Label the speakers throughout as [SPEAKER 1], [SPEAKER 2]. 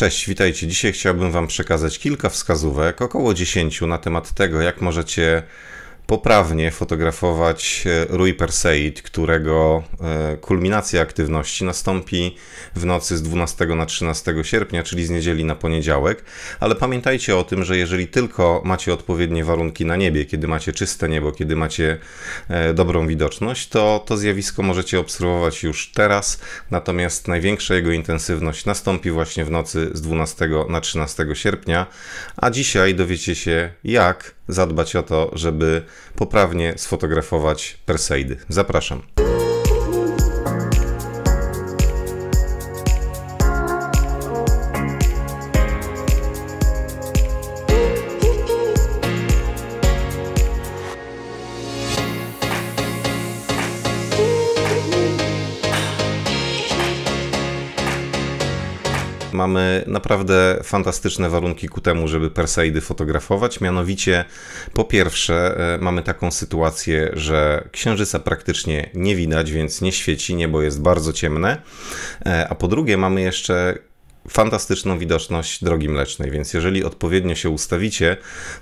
[SPEAKER 1] Cześć, witajcie. Dzisiaj chciałbym Wam przekazać kilka wskazówek, około 10 na temat tego, jak możecie poprawnie fotografować e, Rui Perseid, którego e, kulminacja aktywności nastąpi w nocy z 12 na 13 sierpnia, czyli z niedzieli na poniedziałek. Ale pamiętajcie o tym, że jeżeli tylko macie odpowiednie warunki na niebie, kiedy macie czyste niebo, kiedy macie e, dobrą widoczność, to to zjawisko możecie obserwować już teraz, natomiast największa jego intensywność nastąpi właśnie w nocy z 12 na 13 sierpnia, a dzisiaj dowiecie się jak zadbać o to, żeby poprawnie sfotografować Perseidy. Zapraszam. mamy naprawdę fantastyczne warunki ku temu, żeby Perseidy fotografować. Mianowicie, po pierwsze, e, mamy taką sytuację, że księżyca praktycznie nie widać, więc nie świeci, niebo jest bardzo ciemne. E, a po drugie, mamy jeszcze fantastyczną widoczność drogi mlecznej, więc jeżeli odpowiednio się ustawicie,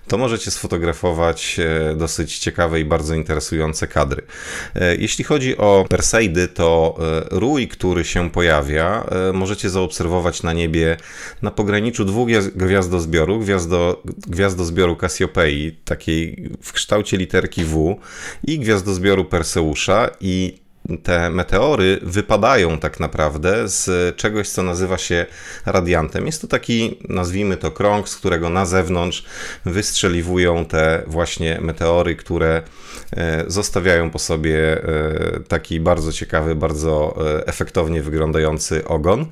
[SPEAKER 1] to możecie sfotografować e, dosyć ciekawe i bardzo interesujące kadry. E, jeśli chodzi o Perseidy, to e, rój, który się pojawia, możecie zaobserwować na niebie na pograniczu dwóch gwiazdozbiorów, gwiazdo, gwiazdozbioru Cassiopeii, takiej w kształcie literki W i gwiazdozbioru Perseusza i te meteory wypadają tak naprawdę z czegoś, co nazywa się radiantem. Jest to taki, nazwijmy to krąg, z którego na zewnątrz wystrzeliwują te właśnie meteory, które e, zostawiają po sobie e, taki bardzo ciekawy, bardzo e, efektownie wyglądający ogon.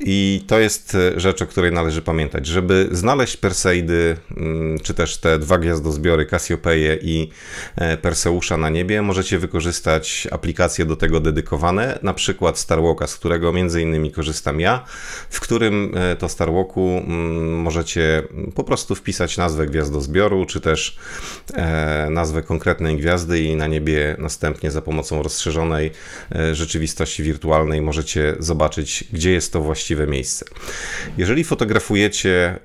[SPEAKER 1] I to jest rzecz, o której należy pamiętać. Żeby znaleźć Perseidy, mm, czy też te dwa gwiazdozbiory Kasiopeję i Perseusza na niebie, możecie wykorzystać aplikację do do tego dedykowane, na przykład Starwalka, z którego między innymi korzystam ja, w którym e, to Starwalku mm, możecie po prostu wpisać nazwę gwiazdozbioru, czy też e, nazwę konkretnej gwiazdy i na niebie następnie za pomocą rozszerzonej e, rzeczywistości wirtualnej możecie zobaczyć, gdzie jest to właściwe miejsce. Jeżeli fotografujecie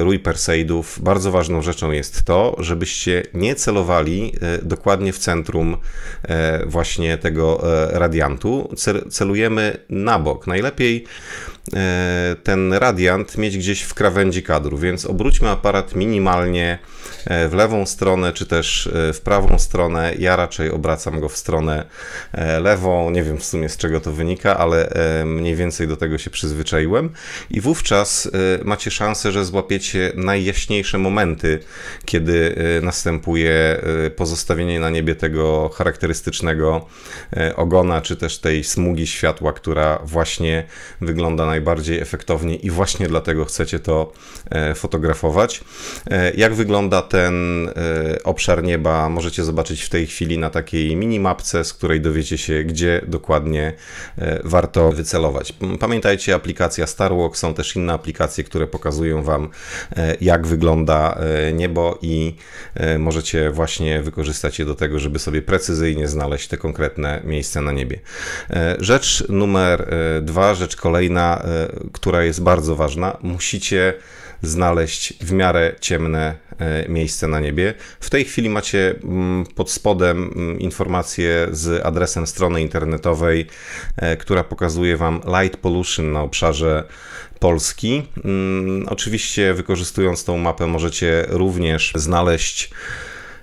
[SPEAKER 1] rój Perseidów, bardzo ważną rzeczą jest to, żebyście nie celowali dokładnie w centrum właśnie tego E, radiantu celujemy na bok. Najlepiej e, ten radiant mieć gdzieś w krawędzi kadru, więc obróćmy aparat minimalnie e, w lewą stronę, czy też w prawą stronę. Ja raczej obracam go w stronę lewą. Nie wiem w sumie z czego to wynika, ale mniej więcej do tego się przyzwyczaiłem. I wówczas macie szansę, że złapiecie najjaśniejsze momenty, kiedy następuje pozostawienie na niebie tego charakterystycznego ogona, czy też tej smugi światła, która właśnie wygląda najbardziej efektownie i właśnie dlatego chcecie to e, fotografować. E, jak wygląda ten e, obszar nieba, możecie zobaczyć w tej chwili na takiej minimapce, z której dowiecie się, gdzie dokładnie warto wycelować. Pamiętajcie, aplikacja Starwalk, są też inne aplikacje, które pokazują Wam, jak wygląda niebo i możecie właśnie wykorzystać je do tego, żeby sobie precyzyjnie znaleźć te konkretne miejsce na niebie. E, rzecz numer e, dwa, rzecz kolejna, e, która jest bardzo ważna, musicie znaleźć w miarę ciemne miejsce na niebie. W tej chwili macie mm, pod spodem mm, informację z adresem strony internetowej, która pokazuje Wam light pollution na obszarze Polski. Mm, oczywiście, wykorzystując tą mapę, możecie również znaleźć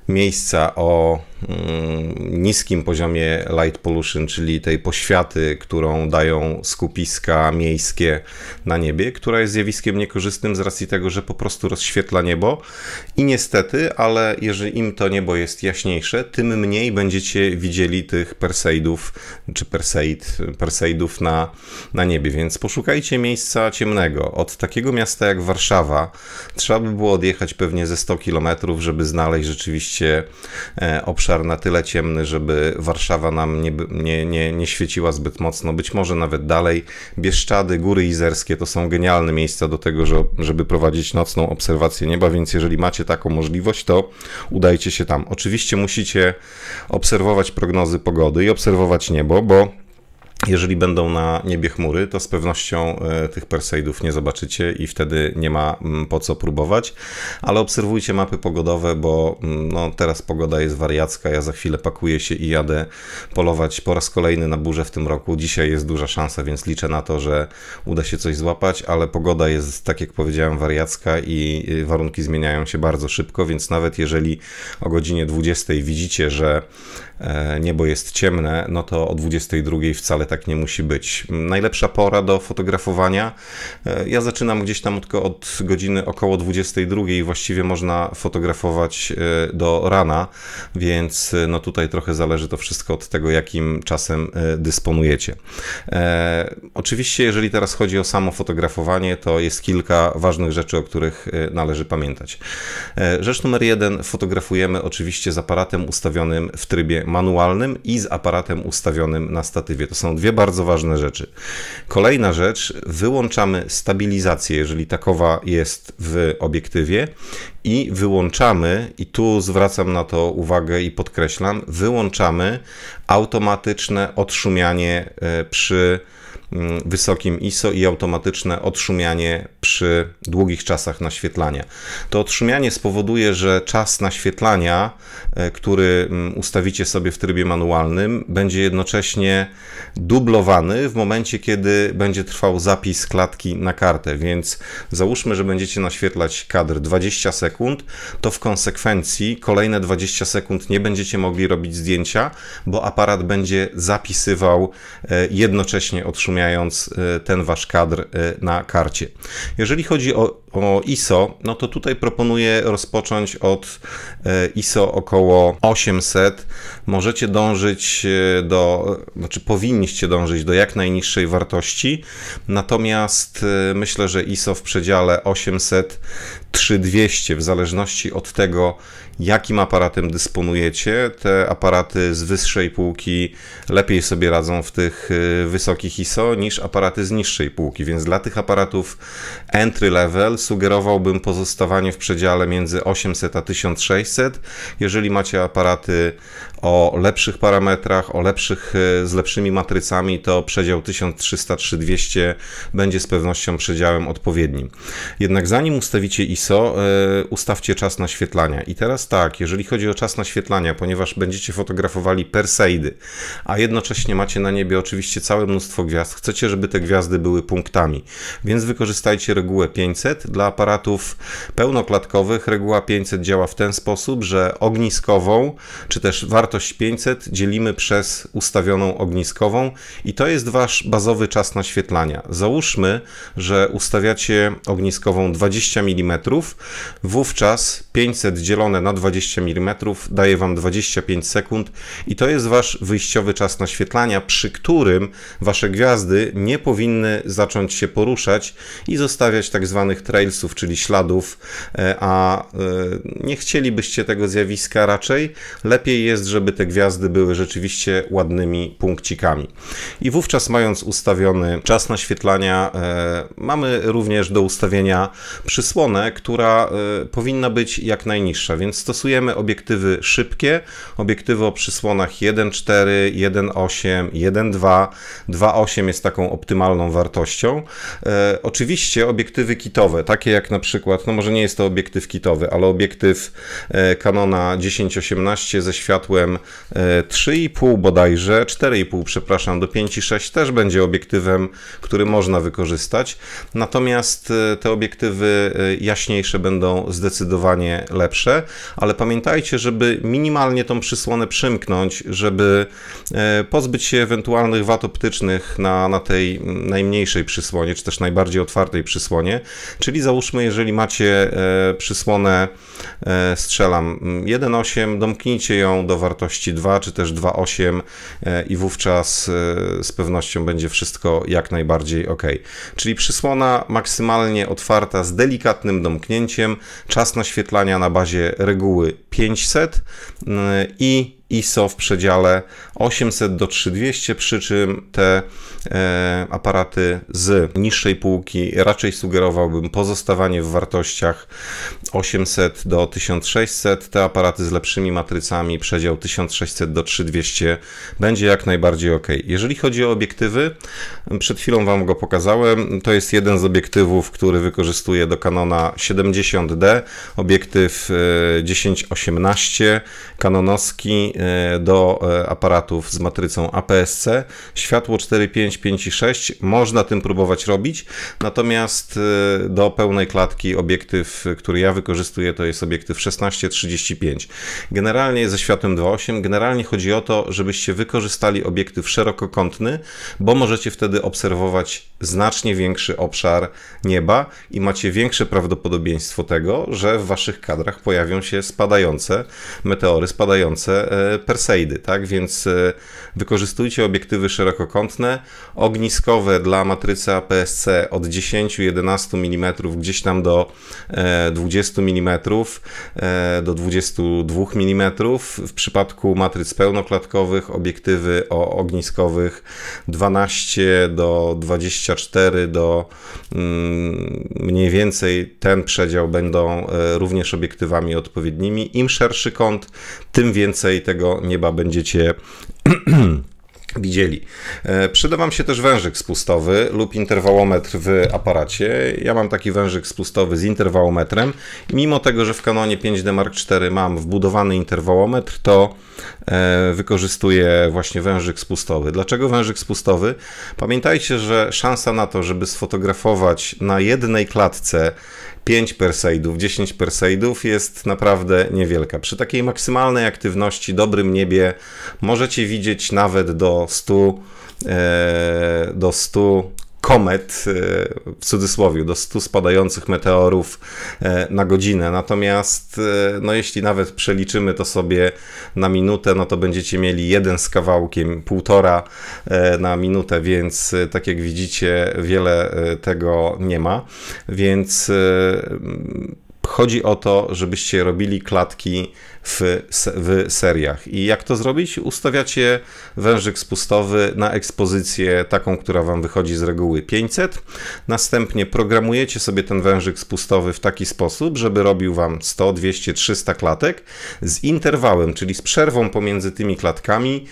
[SPEAKER 1] miejsca o Mm, niskim poziomie light pollution, czyli tej poświaty, którą dają skupiska miejskie na niebie, która jest zjawiskiem niekorzystnym z racji tego, że po prostu rozświetla niebo i niestety, ale jeżeli im to niebo jest jaśniejsze, tym mniej będziecie widzieli tych perseidów czy perseid, perseidów na, na niebie, więc poszukajcie miejsca ciemnego. Od takiego miasta jak Warszawa trzeba by było odjechać pewnie ze 100 km, żeby znaleźć rzeczywiście e, obszar obszar na tyle ciemny, żeby Warszawa nam nie, nie, nie, nie świeciła zbyt mocno, być może nawet dalej. Bieszczady, Góry Izerskie to są genialne miejsca do tego, żeby prowadzić nocną obserwację nieba, więc jeżeli macie taką możliwość, to udajcie się tam. Oczywiście musicie obserwować prognozy pogody i obserwować niebo, bo jeżeli będą na niebie chmury, to z pewnością e, tych Perseidów nie zobaczycie i wtedy nie ma mm, po co próbować. Ale obserwujcie mapy pogodowe, bo mm, no, teraz pogoda jest wariacka. Ja za chwilę pakuję się i jadę polować po raz kolejny na burzę w tym roku. Dzisiaj jest duża szansa, więc liczę na to, że uda się coś złapać. Ale pogoda jest, tak jak powiedziałem, wariacka i y, warunki zmieniają się bardzo szybko. Więc nawet jeżeli o godzinie 20 widzicie, że e, niebo jest ciemne, no to o 22 wcale tak nie musi być. Najlepsza pora do fotografowania. E, ja zaczynam gdzieś tam tylko od godziny około 22. Właściwie można fotografować e, do rana, więc e, no tutaj trochę zależy to wszystko od tego, jakim czasem dysponujecie. Oczywiście, jeżeli teraz chodzi o samo fotografowanie, to jest kilka ważnych rzeczy, o których należy pamiętać. Rzecz numer jeden: fotografujemy oczywiście z aparatem ustawionym w trybie manualnym i z aparatem ustawionym na statywie. To są dwie bardzo ważne rzeczy. Kolejna rzecz, wyłączamy stabilizację, jeżeli takowa jest w obiektywie i wyłączamy, i tu zwracam na to uwagę i podkreślam, wyłączamy automatyczne odszumianie e, przy Mm, wysokim ISO i automatyczne odszumianie przy długich czasach naświetlania. To odszumianie spowoduje, że czas naświetlania, e, który mm, ustawicie sobie w trybie manualnym, będzie jednocześnie dublowany w momencie, kiedy będzie trwał zapis klatki na kartę. Więc załóżmy, że będziecie naświetlać kadr 20 sekund, to w konsekwencji kolejne 20 sekund nie będziecie mogli robić zdjęcia, bo aparat będzie zapisywał e, jednocześnie odszumianie uruchamiając y, ten wasz kadr y, na karcie. Jeżeli chodzi o po ISO, no to tutaj proponuję rozpocząć od e, ISO około 800. Możecie dążyć e, do, znaczy powinniście dążyć do jak najniższej wartości, natomiast e, myślę, że ISO w przedziale 800 3200 w zależności od tego, jakim aparatem dysponujecie. Te aparaty z wyższej półki lepiej sobie radzą w tych wysokich ISO niż aparaty z niższej półki, więc dla tych aparatów entry level sugerowałbym pozostawanie w przedziale między 800 a 1600. Jeżeli macie aparaty o lepszych parametrach, o lepszych, e, z lepszymi matrycami, to przedział 1300-3200 będzie z pewnością przedziałem odpowiednim. Jednak zanim ustawicie ISO, e, ustawcie czas naświetlania. I teraz tak, jeżeli chodzi o czas naświetlania, ponieważ będziecie fotografowali perseidy, a jednocześnie macie na niebie oczywiście całe mnóstwo gwiazd, chcecie, żeby te gwiazdy były punktami, więc wykorzystajcie regułę 500, dla aparatów pełnoklatkowych reguła 500 działa w ten sposób, że ogniskową, czy też wartość 500 dzielimy przez ustawioną ogniskową i to jest wasz bazowy czas naświetlania. Załóżmy, że ustawiacie ogniskową 20 mm, wówczas 500 dzielone na 20 mm daje wam 25 sekund i to jest wasz wyjściowy czas naświetlania, przy którym wasze gwiazdy nie powinny zacząć się poruszać i zostawiać tak zwanych trailsów, czyli śladów, e, a e, nie chcielibyście tego zjawiska raczej. Lepiej jest, żeby te gwiazdy były rzeczywiście ładnymi punkcikami. I wówczas mając ustawiony czas naświetlania, e, mamy również do ustawienia przysłonę, która powinna być jak najniższa, więc stosujemy obiektywy szybkie, obiektywy o przysłonach 1.4, 1.8, 1.2, 2.8 jest taką optymalną wartością. Oczywiście obiektywy kitowe, takie jak na przykład, no może nie jest to obiektyw kitowy, ale obiektyw e, Canona 10-18 ze światłem 3,5 e, bodajże, 4,5 przepraszam, do 5,6 też będzie obiektywem, który można wykorzystać. Natomiast e, te obiektywy jaśniejsze będą zdecydowanie lepsze, ale pamiętajcie, żeby minimalnie tą przysłonę przymknąć, żeby pozbyć się ewentualnych wad optycznych na, na tej najmniejszej przysłonie, czy też najbardziej otwartej przysłonie, czyli czyli załóżmy, jeżeli macie e, przysłonę, e, strzelam 1,8, mm, domknijcie ją do wartości 2 czy też 2,8 e, i wówczas z pewnością będzie wszystko jak najbardziej ok. Czyli przysłona maksymalnie otwarta z delikatnym domknięciem, czas naświetlania na bazie reguły 500 mm, i ISO w przedziale 800 do 3200, przy czym te e, aparaty z niższej półki raczej sugerowałbym pozostawanie w wartościach 800 do 1600. Te aparaty z lepszymi matrycami przedział 1600 do 3200 będzie jak najbardziej ok. Jeżeli chodzi o obiektywy, przed chwilą Wam go pokazałem. To jest jeden z obiektywów, który wykorzystuję do Canona 70D. Obiektyw 1018 e, kanonowski E, do e, aparatów z matrycą APS-C. Światło 4, 5, 5 i 6 można tym próbować robić, natomiast e, do pełnej klatki obiektyw, który ja wykorzystuję, to jest obiektyw 16-35. Generalnie ze światłem 2.8, generalnie chodzi o to, żebyście wykorzystali obiektyw szerokokątny, bo możecie wtedy obserwować znacznie większy obszar nieba i macie większe prawdopodobieństwo tego, że w waszych kadrach pojawią się spadające meteory, spadające Perseidy, tak? Więc e, wykorzystujcie obiektywy szerokokątne, ogniskowe dla matrycy APS-C od 10-11 mm gdzieś tam do 20 e, mm, e, do 22 mm. W przypadku matryc pełnoklatkowych obiektywy o ogniskowych 12 do 24 do mm, mniej więcej ten przedział będą również obiektywami odpowiednimi. Im szerszy kąt, tym więcej tego tego nieba będziecie widzieli. E, przyda Wam się też wężyk spustowy lub interwałometr w aparacie. Ja mam taki wężyk spustowy z interwałometrem. Mimo tego, że w Canonie 5D Mark IV mam wbudowany interwałometr, to e, wykorzystuję właśnie wężyk spustowy. Dlaczego wężyk spustowy? Pamiętajcie, że szansa na to, żeby sfotografować na jednej klatce 5 persejdów, 10 persejdów jest naprawdę niewielka. Przy takiej maksymalnej aktywności, dobrym niebie możecie widzieć nawet do E, do 100, do 100 komet, e, w cudzysłowie, do 100 spadających meteorów e, na godzinę. Natomiast, no jeśli nawet przeliczymy to sobie na minutę, no to będziecie mieli jeden z kawałkiem, półtora na minutę, więc tak jak widzicie, wiele tego nie ma. Więc Chodzi o to, żebyście robili klatki w, w seriach. I jak to zrobić? Ustawiacie wężyk spustowy na ekspozycję taką, która Wam wychodzi z reguły 500. Następnie programujecie sobie ten wężyk spustowy w taki sposób, żeby robił Wam 100, 200, 300 klatek z interwałem, czyli z przerwą pomiędzy tymi klatkami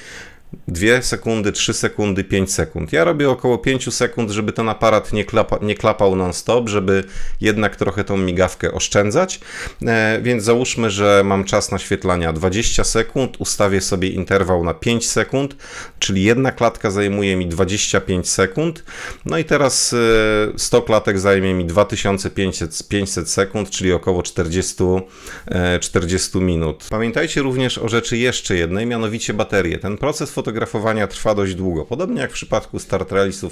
[SPEAKER 1] 2 sekundy, 3 sekundy, 5 sekund. Ja robię około 5 sekund, żeby ten aparat nie, klapa, nie klapał non-stop, żeby jednak trochę tą migawkę oszczędzać. E, więc załóżmy, że mam czas naświetlania 20 sekund, ustawię sobie interwał na 5 sekund, czyli jedna klatka zajmuje mi 25 sekund. No i teraz 100 e, klatek zajmie mi 2500 sekund, czyli około 40, 40 e, minut. Pamiętajcie również o rzeczy jeszcze jednej, mianowicie baterie. Ten proces fotografowania trwa dość długo, podobnie jak w przypadku Star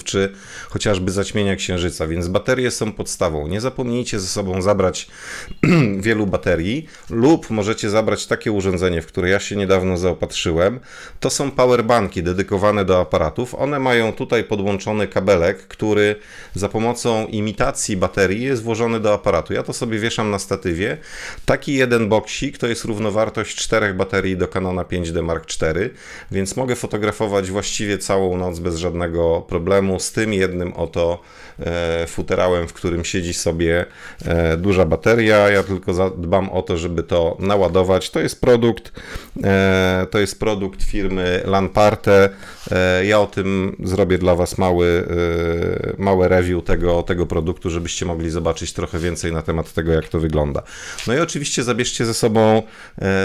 [SPEAKER 1] czy chociażby zaćmienia księżyca, więc baterie są podstawą. Nie zapomnijcie ze sobą zabrać wielu baterii lub możecie zabrać takie urządzenie, w które ja się niedawno zaopatrzyłem. To są powerbanki dedykowane do aparatów. One mają tutaj podłączony kabelek, który za pomocą imitacji baterii jest włożony do aparatu. Ja to sobie wieszam na statywie. Taki jeden boksik to jest równowartość czterech baterii do Canona 5D Mark IV, więc mogę fotografować właściwie całą noc bez żadnego problemu, z tym jednym oto e, futerałem, w którym siedzi sobie e, duża bateria. Ja tylko zadbam o to, żeby to naładować. To jest produkt, e, to jest produkt firmy Lamparte. Ja o tym zrobię dla Was mały, małe review tego, tego produktu, żebyście mogli zobaczyć trochę więcej na temat tego, jak to wygląda. No i oczywiście zabierzcie ze sobą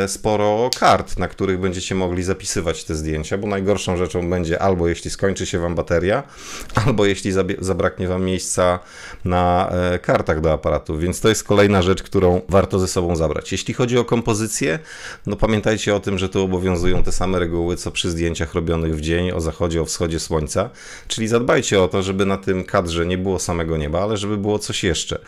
[SPEAKER 1] sporo kart, na których będziecie mogli zapisywać te zdjęcia, bo najgorszą rzeczą będzie albo jeśli skończy się Wam bateria, albo jeśli zabraknie Wam miejsca na e, kartach do aparatu, więc to jest kolejna rzecz, którą warto ze sobą zabrać. Jeśli chodzi o kompozycję, no pamiętajcie o tym, że tu obowiązują te same reguły, co przy zdjęciach robionych w dzień, o zachodzie, o wschodzie słońca, czyli zadbajcie o to, żeby na tym kadrze nie było samego nieba, ale żeby było coś jeszcze.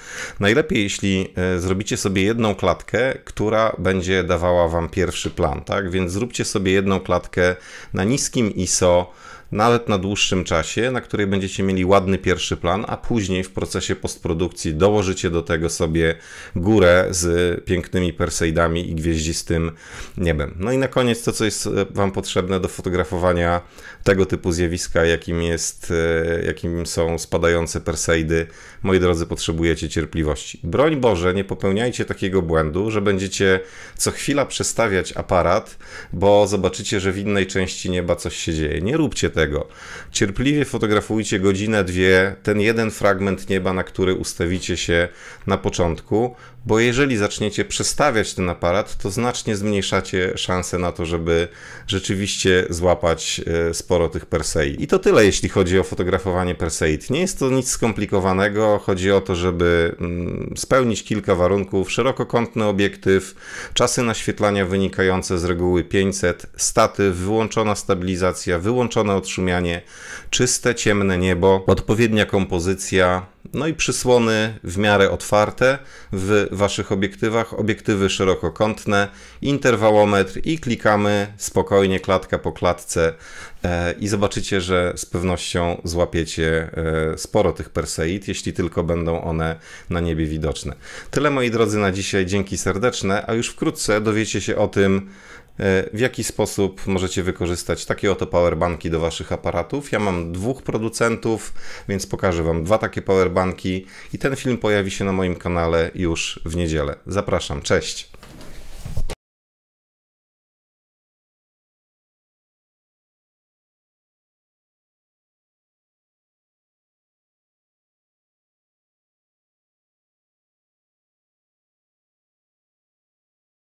[SPEAKER 1] Najlepiej, jeśli e, zrobicie sobie jedną klatkę, która będzie dawała Wam pierwszy plan, tak? Więc zróbcie sobie jedną klatkę, na niskim ISO, nawet na dłuższym czasie, na której będziecie mieli ładny pierwszy plan, a później w procesie postprodukcji dołożycie do tego sobie górę z pięknymi perseidami i gwieździstym niebem. No i na koniec to, co jest e, Wam potrzebne do fotografowania tego typu zjawiska, jakim, jest, e, jakim są spadające perseidy moi drodzy, potrzebujecie cierpliwości. Broń Boże, nie popełniajcie takiego błędu, że będziecie co chwila przestawiać aparat, bo zobaczycie, że w innej części nieba coś się dzieje. Nie róbcie tego. Cierpliwie fotografujcie godzinę, dwie, ten jeden fragment nieba, na który ustawicie się na początku, bo jeżeli zaczniecie przestawiać ten aparat, to znacznie zmniejszacie szanse na to, żeby rzeczywiście złapać e, sporo tych Persei. I to tyle, jeśli chodzi o fotografowanie Perseid. Nie jest to nic skomplikowanego, chodzi o to, żeby mm, spełnić kilka warunków: szerokokątny obiektyw, czasy naświetlania wynikające z reguły 500, statyw, wyłączona stabilizacja, wyłączone odszumianie, czyste ciemne niebo, odpowiednia kompozycja no i przysłony w miarę otwarte w Waszych obiektywach, obiektywy szerokokątne, interwałometr i klikamy spokojnie klatka po klatce e, i zobaczycie, że z pewnością złapiecie e, sporo tych Perseid, jeśli tylko będą one na niebie widoczne. Tyle moi drodzy na dzisiaj, dzięki serdeczne, a już wkrótce dowiecie się o tym, E, w jaki sposób możecie wykorzystać takie oto powerbanki do waszych aparatów. Ja mam dwóch producentów, więc pokażę wam dwa takie powerbanki i ten film pojawi się na moim kanale już w niedzielę. Zapraszam, cześć!